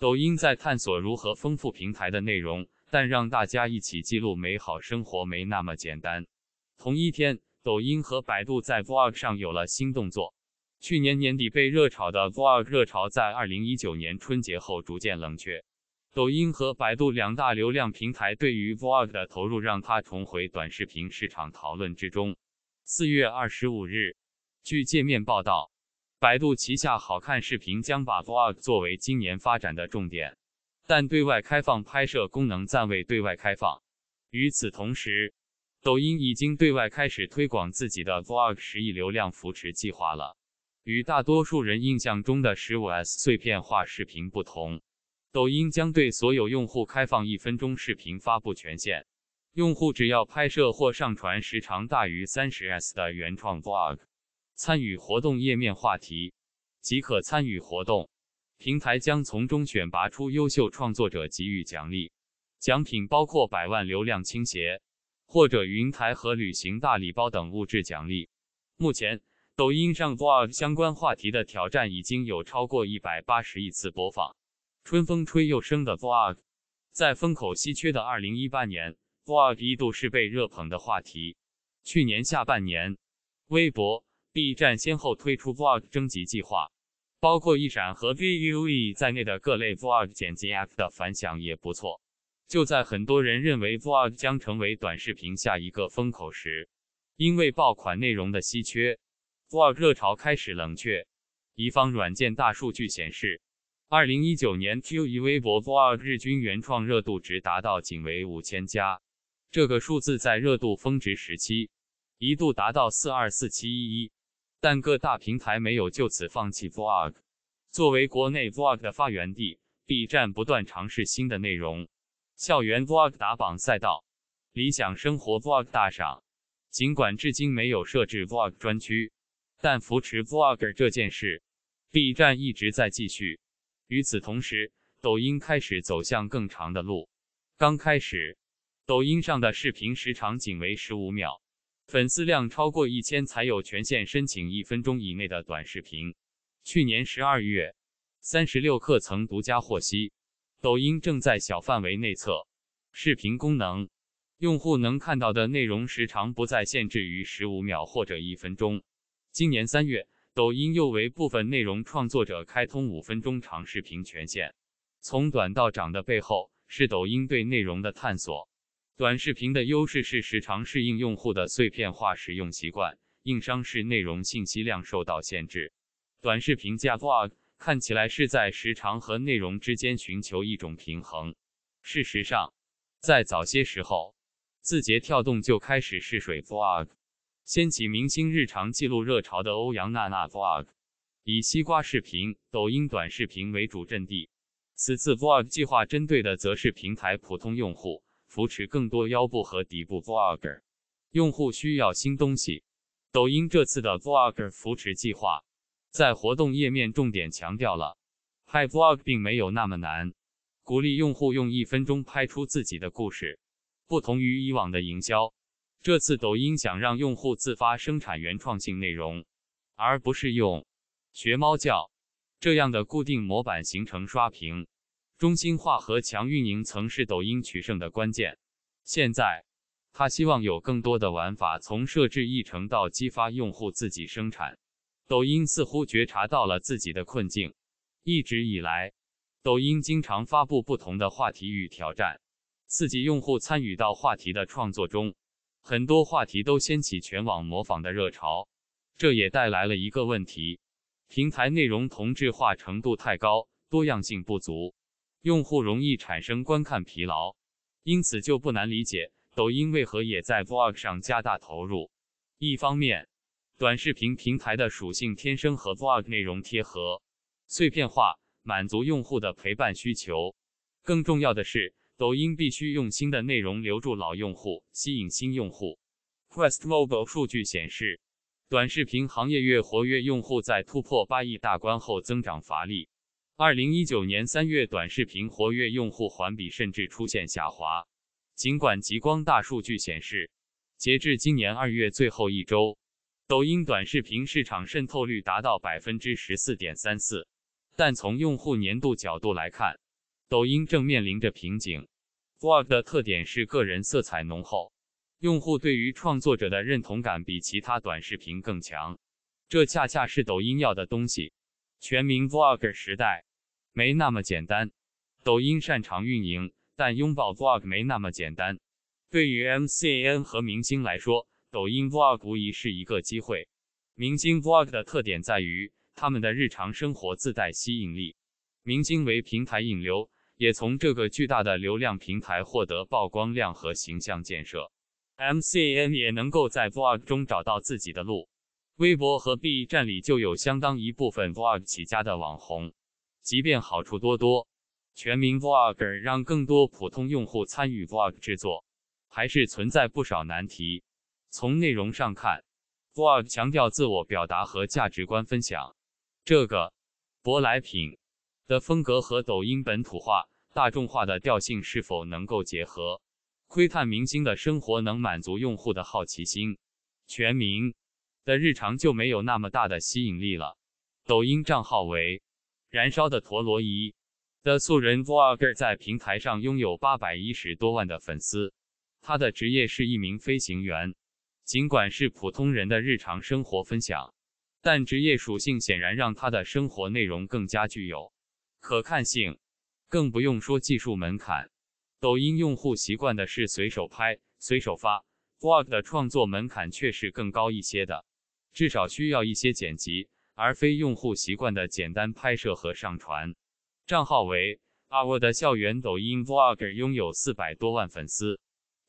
抖音在探索如何丰富平台的内容，但让大家一起记录美好生活没那么简单。同一天，抖音和百度在 Vlog 上有了新动作。去年年底被热炒的 Vlog 热潮，在2019年春节后逐渐冷却。抖音和百度两大流量平台对于 Vlog 的投入，让它重回短视频市场讨论之中。4月25日，据界面报道。百度旗下好看视频将把 Vlog 作为今年发展的重点，但对外开放拍摄功能暂未对外开放。与此同时，抖音已经对外开始推广自己的 Vlog 十亿流量扶持计划了。与大多数人印象中的十五 s 碎片化视频不同，抖音将对所有用户开放一分钟视频发布权限，用户只要拍摄或上传时长大于三十 s 的原创 Vlog。参与活动页面话题即可参与活动，平台将从中选拔出优秀创作者给予奖励，奖品包括百万流量倾斜或者云台和旅行大礼包等物质奖励。目前，抖音上 vlog 相关话题的挑战已经有超过一百八十亿次播放。春风吹又生的 vlog，在风口稀缺的二零一八年，vlog 一度是被热捧的话题。去年下半年，微博。B 站先后推出 Vlog 征集计划，包括一闪和 VUE 在内的各类 Vlog 剪辑 App 的反响也不错。就在很多人认为 Vlog 将成为短视频下一个风口时，因为爆款内容的稀缺，Vlog 热潮开始冷却。一方软件大数据显示，二零一九年 Q1 微博 Vlog 日均原创热度值达到仅为五千加，这个数字在热度峰值时期一度达到四二四七一一。但各大平台没有就此放弃 vlog。作为国内 vlog 的发源地，B 站不断尝试新的内容，校园 vlog 打榜赛道、理想生活 vlog 大赏。尽管至今没有设置 vlog 专区，但扶持 vlog 这件事，B 站一直在继续。与此同时，抖音开始走向更长的路。刚开始，抖音上的视频时长仅为十五秒。粉丝量超过一千才有权限申请一分钟以内的短视频。去年十二月，三十六氪曾独家获悉，抖音正在小范围内测视频功能，用户能看到的内容时长不再限制于十五秒或者一分钟。今年三月，抖音又为部分内容创作者开通五分钟长视频权限。从短到长的背后，是抖音对内容的探索。短视频的优势是时长适应用户的碎片化使用习惯，硬伤是内容信息量受到限制。短视频加 Vlog 看起来是在时长和内容之间寻求一种平衡。事实上，在早些时候，字节跳动就开始试水 Vlog，掀起明星日常记录热潮的欧阳娜娜 Vlog，以西瓜视频、抖音短视频为主阵地。此次 Vlog 计划针对的则是平台普通用户。扶持更多腰部和底部 Vlogger，用户需要新东西。抖音这次的 Vlogger 扶持计划，在活动页面重点强调了，拍 Vlog 并没有那么难，鼓励用户用一分钟拍出自己的故事。不同于以往的营销，这次抖音想让用户自发生产原创性内容，而不是用“学猫叫”这样的固定模板形成刷屏。中心化和强运营曾是抖音取胜的关键，现在他希望有更多的玩法，从设置议程到激发用户自己生产。抖音似乎觉察到了自己的困境。一直以来，抖音经常发布不同的话题与挑战，刺激用户参与到话题的创作中。很多话题都掀起全网模仿的热潮，这也带来了一个问题：平台内容同质化程度太高，多样性不足。用户容易产生观看疲劳，因此就不难理解抖音为何也在 vlog 上加大投入。一方面，短视频平台的属性天生和 vlog 内容贴合，碎片化满足用户的陪伴需求。更重要的是，抖音必须用新的内容留住老用户，吸引新用户。QuestMobile 数据显示，短视频行业月活跃，用户在突破八亿大关后增长乏力。二零一九年三月，短视频活跃用户环比甚至出现下滑。尽管极光大数据显示，截至今年二月最后一周，抖音短视频市场渗透率达到百分之十四点三四，但从用户年度角度来看，抖音正面临着瓶颈。Vlog 的特点是个人色彩浓厚，用户对于创作者的认同感比其他短视频更强，这恰恰是抖音要的东西。全民 Vlog 时代没那么简单，抖音擅长运营，但拥抱 Vlog 没那么简单。对于 MCN 和明星来说，抖音 Vlog 无疑是一个机会。明星 Vlog 的特点在于他们的日常生活自带吸引力，明星为平台引流，也从这个巨大的流量平台获得曝光量和形象建设。MCN 也能够在 Vlog 中找到自己的路。微博和 B 站里就有相当一部分 Vlog 起家的网红，即便好处多多，全民 Vlogger 让更多普通用户参与 Vlog 制作，还是存在不少难题。从内容上看，Vlog 强调自我表达和价值观分享，这个舶来品的风格和抖音本土化、大众化的调性是否能够结合？窥探明星的生活能满足用户的好奇心？全民。的日常就没有那么大的吸引力了。抖音账号为“燃烧的陀螺仪”的素人 vlogger 在平台上拥有八百一十多万的粉丝，他的职业是一名飞行员。尽管是普通人的日常生活分享，但职业属性显然让他的生活内容更加具有可看性，更不用说技术门槛。抖音用户习惯的是随手拍、随手发 vlog 的创作门槛却是更高一些的。至少需要一些剪辑，而非用户习惯的简单拍摄和上传。账号为阿沃的校园抖音 Vlogger 拥有四百多万粉丝，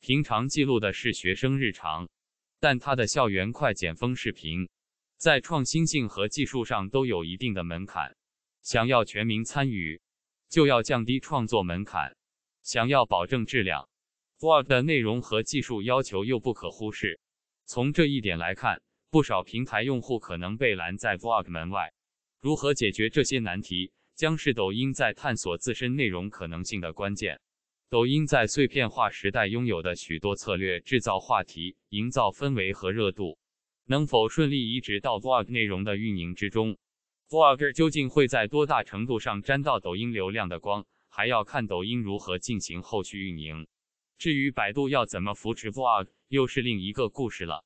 平常记录的是学生日常，但他的校园快剪风视频在创新性和技术上都有一定的门槛。想要全民参与，就要降低创作门槛；想要保证质量，Vlog 的内容和技术要求又不可忽视。从这一点来看。不少平台用户可能被拦在 Vlog 门外，如何解决这些难题将是抖音在探索自身内容可能性的关键。抖音在碎片化时代拥有的许多策略，制造话题、营造氛围和热度，能否顺利移植到 Vlog 内容的运营之中？Vlog 究竟会在多大程度上沾到抖音流量的光，还要看抖音如何进行后续运营。至于百度要怎么扶持 Vlog，又是另一个故事了。